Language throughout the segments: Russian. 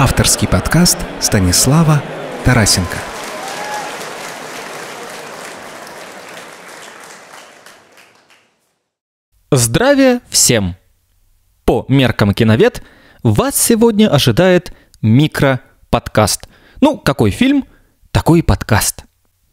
Авторский подкаст Станислава Тарасенко. Здравия всем! По меркам киновед вас сегодня ожидает микро-подкаст. Ну, какой фильм, такой и подкаст.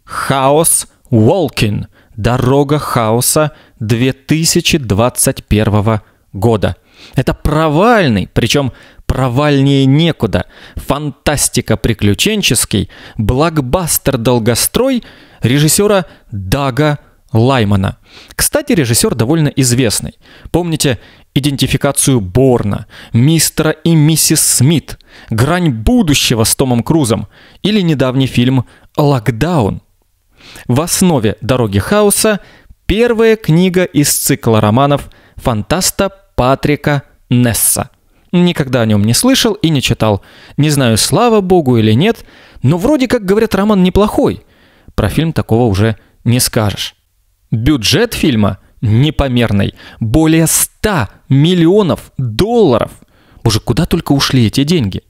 «Хаос Уолкин, Дорога хаоса 2021 года». Это провальный, причем провальнее некуда. Фантастика приключенческий, блокбастер-долгострой режиссера Дага Лаймана. Кстати, режиссер довольно известный. Помните идентификацию Борна, мистера и миссис Смит, грань будущего с Томом Крузом или недавний фильм «Локдаун». В основе «Дороги хаоса» первая книга из цикла романов фантаста Патрика Несса. Никогда о нем не слышал и не читал. Не знаю, слава богу или нет, но вроде как, говорят, роман неплохой. Про фильм такого уже не скажешь. Бюджет фильма непомерный. Более 100 миллионов долларов. Боже, куда только ушли эти деньги?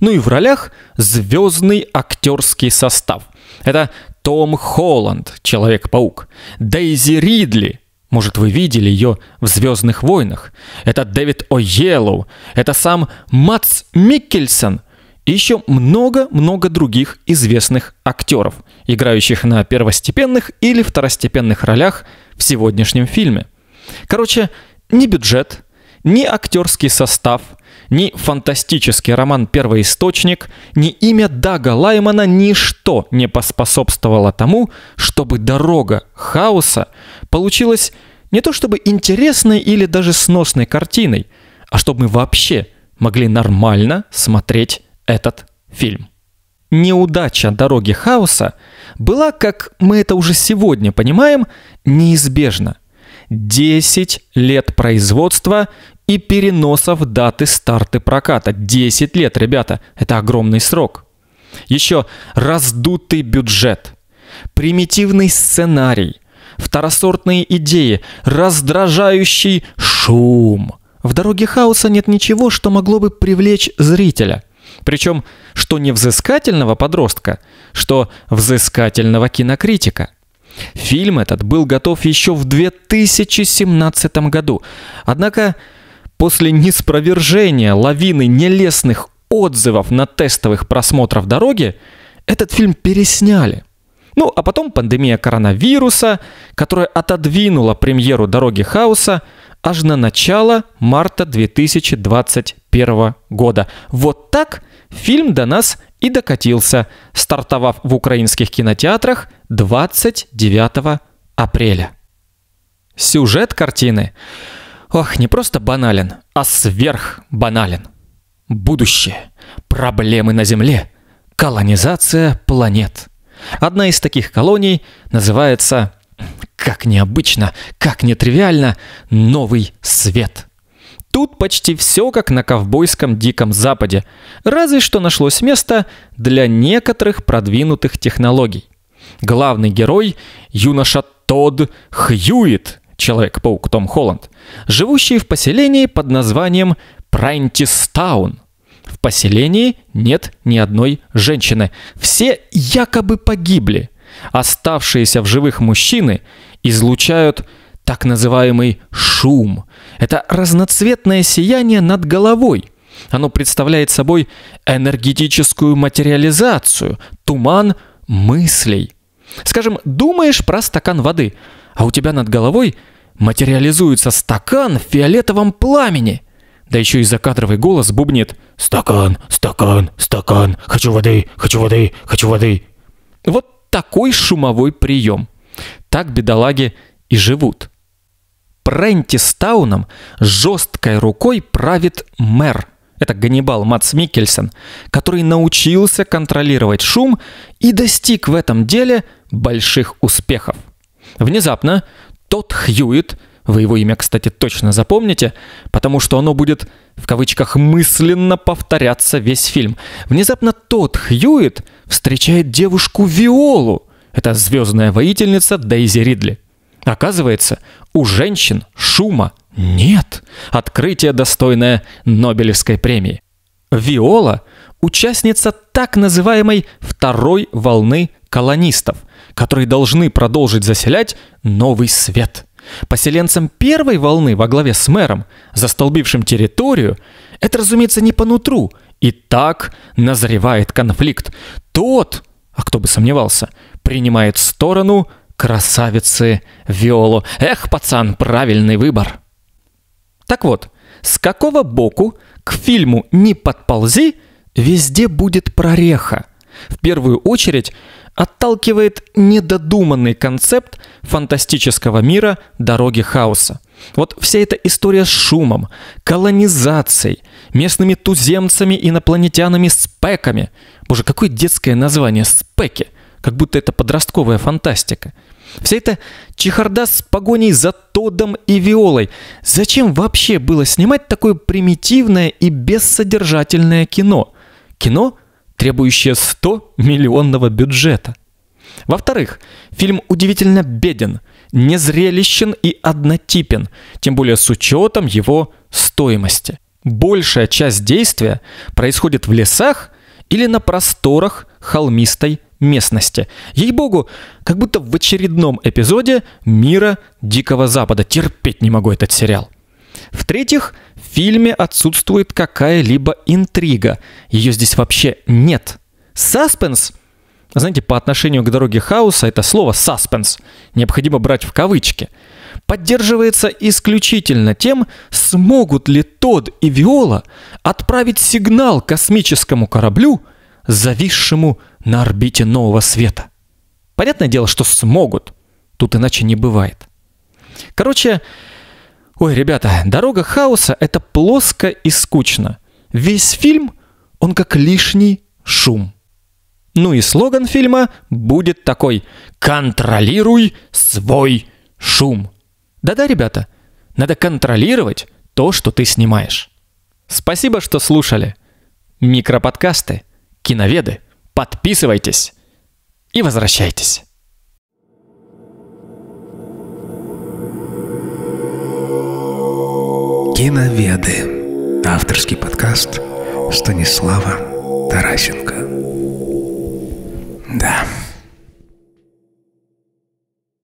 Ну и в ролях звездный актерский состав. Это Том Холланд, Человек-паук, Дейзи Ридли, может, вы видели ее в «Звездных войнах». Это Дэвид О'Еллоу, это сам Мац Миккельсон и еще много-много других известных актеров, играющих на первостепенных или второстепенных ролях в сегодняшнем фильме. Короче, ни бюджет, ни актерский состав – ни фантастический роман «Первоисточник», ни имя Дага Лаймана ничто не поспособствовало тому, чтобы дорога хаоса получилась не то чтобы интересной или даже сносной картиной, а чтобы мы вообще могли нормально смотреть этот фильм. Неудача дороги хаоса была, как мы это уже сегодня понимаем, неизбежна – 10 лет производства и переносов даты старта проката. 10 лет, ребята, это огромный срок. Еще раздутый бюджет, примитивный сценарий, второсортные идеи, раздражающий шум. В дороге хаоса нет ничего, что могло бы привлечь зрителя. Причем, что не взыскательного подростка, что взыскательного кинокритика – Фильм этот был готов еще в 2017 году. Однако после неспровержения лавины нелестных отзывов на тестовых просмотров дороги, этот фильм пересняли. Ну, а потом пандемия коронавируса, которая отодвинула премьеру «Дороги хаоса» аж на начало марта 2021 года. Вот так фильм до нас и докатился, стартовав в украинских кинотеатрах 29 апреля. Сюжет картины. Ох, не просто банален, а сверхбанален. Будущее. Проблемы на Земле. Колонизация планет. Одна из таких колоний называется, как необычно, как нетривиально, «Новый свет». Тут почти все как на ковбойском Диком Западе, разве что нашлось место для некоторых продвинутых технологий главный герой – юноша Тодд Хьюит, Человек-паук Том Холланд, живущий в поселении под названием Прайнтистаун. В поселении нет ни одной женщины. Все якобы погибли. Оставшиеся в живых мужчины излучают так называемый шум. Это разноцветное сияние над головой. Оно представляет собой энергетическую материализацию, туман мыслей. Скажем, думаешь про стакан воды, а у тебя над головой материализуется стакан в фиолетовом пламени. Да еще и закадровый голос бубнит «Стакан, стакан, стакан, хочу воды, хочу воды, хочу воды». Вот такой шумовой прием. Так бедолаги и живут. Прентистауном жесткой рукой правит мэр. Это Ганнибал Мац Микельсон, который научился контролировать шум и достиг в этом деле – больших успехов. Внезапно тот Хьюит, вы его имя, кстати, точно запомните, потому что оно будет в кавычках мысленно повторяться весь фильм. Внезапно тот Хьюит встречает девушку Виолу. Это звездная воительница Дейзи Ридли. Оказывается, у женщин шума нет. Открытие достойное Нобелевской премии. Виола – участница так называемой второй волны колонистов – которые должны продолжить заселять новый свет. Поселенцам первой волны во главе с мэром, застолбившим территорию, это, разумеется, не по нутру. И так назревает конфликт. Тот, а кто бы сомневался, принимает сторону красавицы Виолу. Эх, пацан, правильный выбор. Так вот, с какого боку к фильму «Не подползи» везде будет прореха. В первую очередь отталкивает недодуманный концепт фантастического мира дороги хаоса. Вот вся эта история с шумом, колонизацией, местными туземцами, инопланетянами, спеками. Боже, какое детское название спеки, как будто это подростковая фантастика. Вся эта чехарда с погоней за Тодом и Виолой. Зачем вообще было снимать такое примитивное и бессодержательное кино? Кино – требующее 100-миллионного бюджета. Во-вторых, фильм удивительно беден, незрелищен и однотипен, тем более с учетом его стоимости. Большая часть действия происходит в лесах или на просторах холмистой местности. Ей-богу, как будто в очередном эпизоде «Мира Дикого Запада». Терпеть не могу этот сериал. В-третьих, в фильме отсутствует какая-либо интрига. Ее здесь вообще нет. Саспенс, знаете, по отношению к дороге хаоса, это слово «саспенс» необходимо брать в кавычки, поддерживается исключительно тем, смогут ли Тод и Виола отправить сигнал космическому кораблю, зависшему на орбите нового света. Понятное дело, что смогут. Тут иначе не бывает. Короче, Ой, ребята, дорога хаоса это плоско и скучно. Весь фильм он как лишний шум. Ну и слоган фильма будет такой: контролируй свой шум. Да-да, ребята, надо контролировать то, что ты снимаешь. Спасибо, что слушали. Микроподкасты, киноведы. Подписывайтесь и возвращайтесь. Киноведы. Авторский подкаст Станислава Тарасенко.